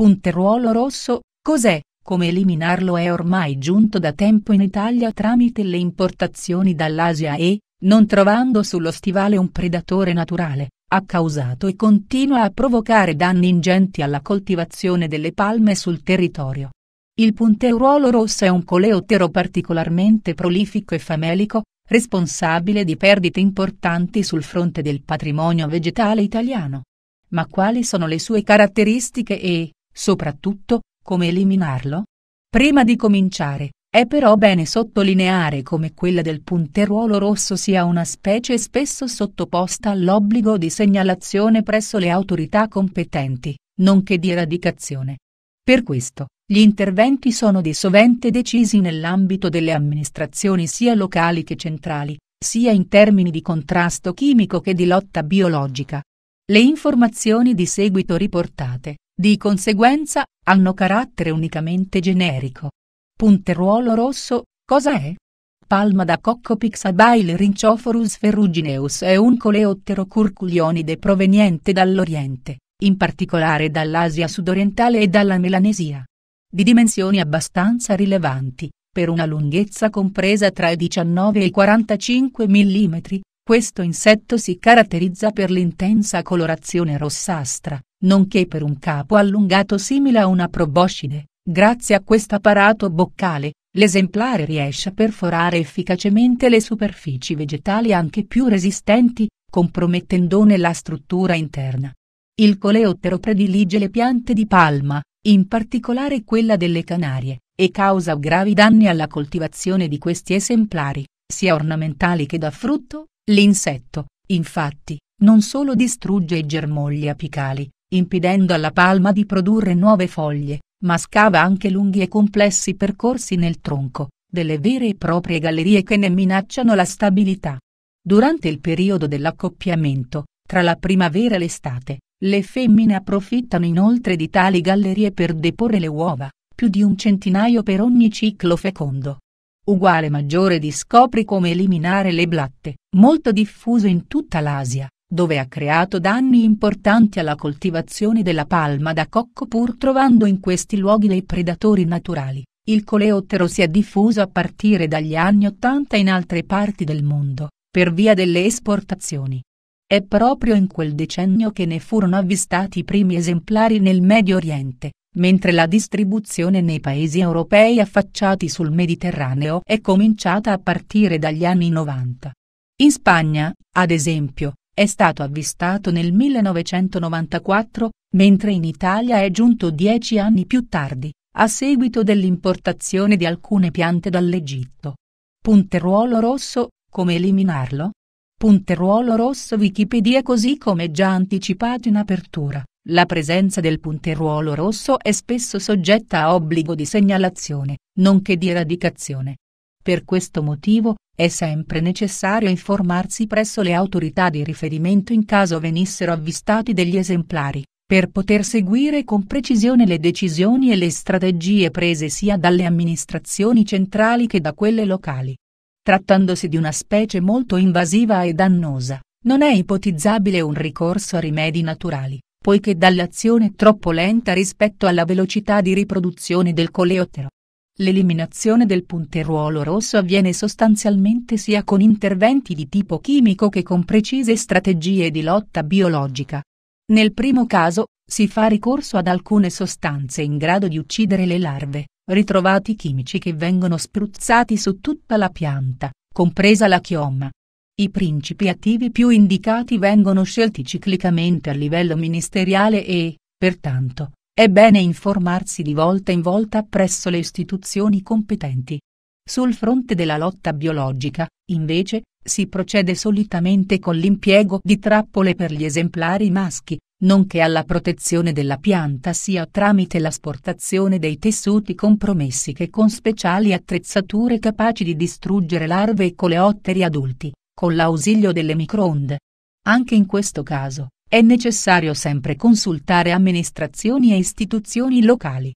Punteruolo rosso, cos'è, come eliminarlo è ormai giunto da tempo in Italia tramite le importazioni dall'Asia e, non trovando sullo stivale un predatore naturale, ha causato e continua a provocare danni ingenti alla coltivazione delle palme sul territorio. Il punteruolo rosso è un coleottero particolarmente prolifico e famelico, responsabile di perdite importanti sul fronte del patrimonio vegetale italiano. Ma quali sono le sue caratteristiche e, soprattutto come eliminarlo? Prima di cominciare, è però bene sottolineare come quella del punteruolo rosso sia una specie spesso sottoposta all'obbligo di segnalazione presso le autorità competenti, nonché di eradicazione. Per questo, gli interventi sono di sovente decisi nell'ambito delle amministrazioni sia locali che centrali, sia in termini di contrasto chimico che di lotta biologica. Le informazioni di seguito riportate di conseguenza, hanno carattere unicamente generico. Punteruolo rosso, cosa è? Palma da cocco pixabile rincioforus ferrugineus è un coleottero curculionide proveniente dall'Oriente, in particolare dall'Asia sudorientale e dalla Melanesia. Di dimensioni abbastanza rilevanti, per una lunghezza compresa tra i 19 e i 45 mm, questo insetto si caratterizza per l'intensa colorazione rossastra, nonché per un capo allungato simile a una proboscide. Grazie a questo apparato boccale, l'esemplare riesce a perforare efficacemente le superfici vegetali anche più resistenti, compromettendone la struttura interna. Il coleottero predilige le piante di palma, in particolare quella delle Canarie, e causa gravi danni alla coltivazione di questi esemplari sia ornamentali che da frutto, l'insetto, infatti, non solo distrugge i germogli apicali, impedendo alla palma di produrre nuove foglie, ma scava anche lunghi e complessi percorsi nel tronco, delle vere e proprie gallerie che ne minacciano la stabilità. Durante il periodo dell'accoppiamento, tra la primavera e l'estate, le femmine approfittano inoltre di tali gallerie per deporre le uova, più di un centinaio per ogni ciclo fecondo uguale maggiore di Scopri come eliminare le blatte, molto diffuso in tutta l'Asia, dove ha creato danni importanti alla coltivazione della palma da cocco pur trovando in questi luoghi dei predatori naturali. Il coleottero si è diffuso a partire dagli anni Ottanta in altre parti del mondo, per via delle esportazioni. È proprio in quel decennio che ne furono avvistati i primi esemplari nel Medio Oriente, mentre la distribuzione nei paesi europei affacciati sul Mediterraneo è cominciata a partire dagli anni 90. In Spagna, ad esempio, è stato avvistato nel 1994, mentre in Italia è giunto dieci anni più tardi, a seguito dell'importazione di alcune piante dall'Egitto. Punteruolo rosso, come eliminarlo? Punteruolo rosso Wikipedia così come già anticipato in apertura. La presenza del punteruolo rosso è spesso soggetta a obbligo di segnalazione, nonché di eradicazione. Per questo motivo, è sempre necessario informarsi presso le autorità di riferimento in caso venissero avvistati degli esemplari, per poter seguire con precisione le decisioni e le strategie prese sia dalle amministrazioni centrali che da quelle locali. Trattandosi di una specie molto invasiva e dannosa, non è ipotizzabile un ricorso a rimedi naturali poiché dall'azione troppo lenta rispetto alla velocità di riproduzione del coleottero. L'eliminazione del punteruolo rosso avviene sostanzialmente sia con interventi di tipo chimico che con precise strategie di lotta biologica. Nel primo caso, si fa ricorso ad alcune sostanze in grado di uccidere le larve, ritrovati chimici che vengono spruzzati su tutta la pianta, compresa la chioma, i principi attivi più indicati vengono scelti ciclicamente a livello ministeriale e, pertanto, è bene informarsi di volta in volta presso le istituzioni competenti. Sul fronte della lotta biologica, invece, si procede solitamente con l'impiego di trappole per gli esemplari maschi, nonché alla protezione della pianta sia tramite l'asportazione dei tessuti compromessi che con speciali attrezzature capaci di distruggere larve e coleotteri adulti con l'ausilio delle microonde. Anche in questo caso, è necessario sempre consultare amministrazioni e istituzioni locali.